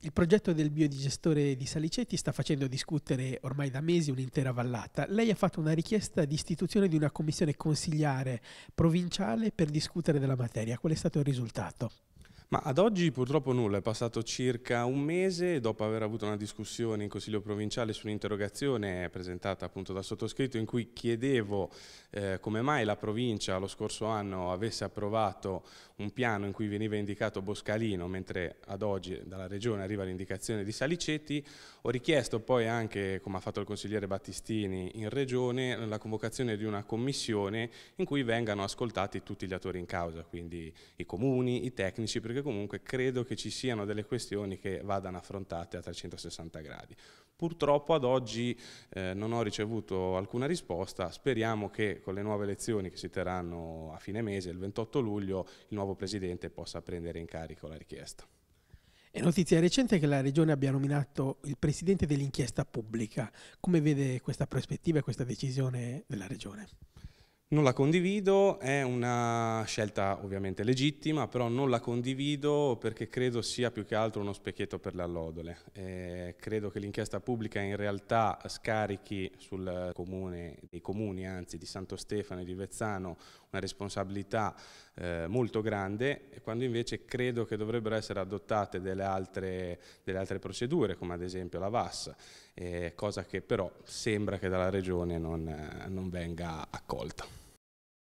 Il progetto del biodigestore di Salicetti sta facendo discutere ormai da mesi un'intera vallata. Lei ha fatto una richiesta di istituzione di una commissione consigliare provinciale per discutere della materia. Qual è stato il risultato? Ma ad oggi purtroppo nulla, è passato circa un mese dopo aver avuto una discussione in Consiglio Provinciale su un'interrogazione presentata appunto dal sottoscritto in cui chiedevo eh, come mai la provincia lo scorso anno avesse approvato un piano in cui veniva indicato Boscalino, mentre ad oggi dalla regione arriva l'indicazione di Saliceti, ho richiesto poi anche, come ha fatto il consigliere Battistini in regione, la convocazione di una commissione in cui vengano ascoltati tutti gli attori in causa, quindi i comuni, i tecnici, perché perché comunque credo che ci siano delle questioni che vadano affrontate a 360 gradi. Purtroppo ad oggi eh, non ho ricevuto alcuna risposta, speriamo che con le nuove elezioni che si terranno a fine mese, il 28 luglio, il nuovo Presidente possa prendere in carico la richiesta. È notizia recente che la Regione abbia nominato il Presidente dell'inchiesta pubblica. Come vede questa prospettiva e questa decisione della Regione? Non la condivido, è una scelta ovviamente legittima, però non la condivido perché credo sia più che altro uno specchietto per le allodole. Eh, credo che l'inchiesta pubblica in realtà scarichi sul comune, dei comuni anzi di Santo Stefano e di Vezzano, una responsabilità eh, molto grande, quando invece credo che dovrebbero essere adottate delle altre, delle altre procedure, come ad esempio la VAS, eh, cosa che però sembra che dalla Regione non, eh, non venga accolta.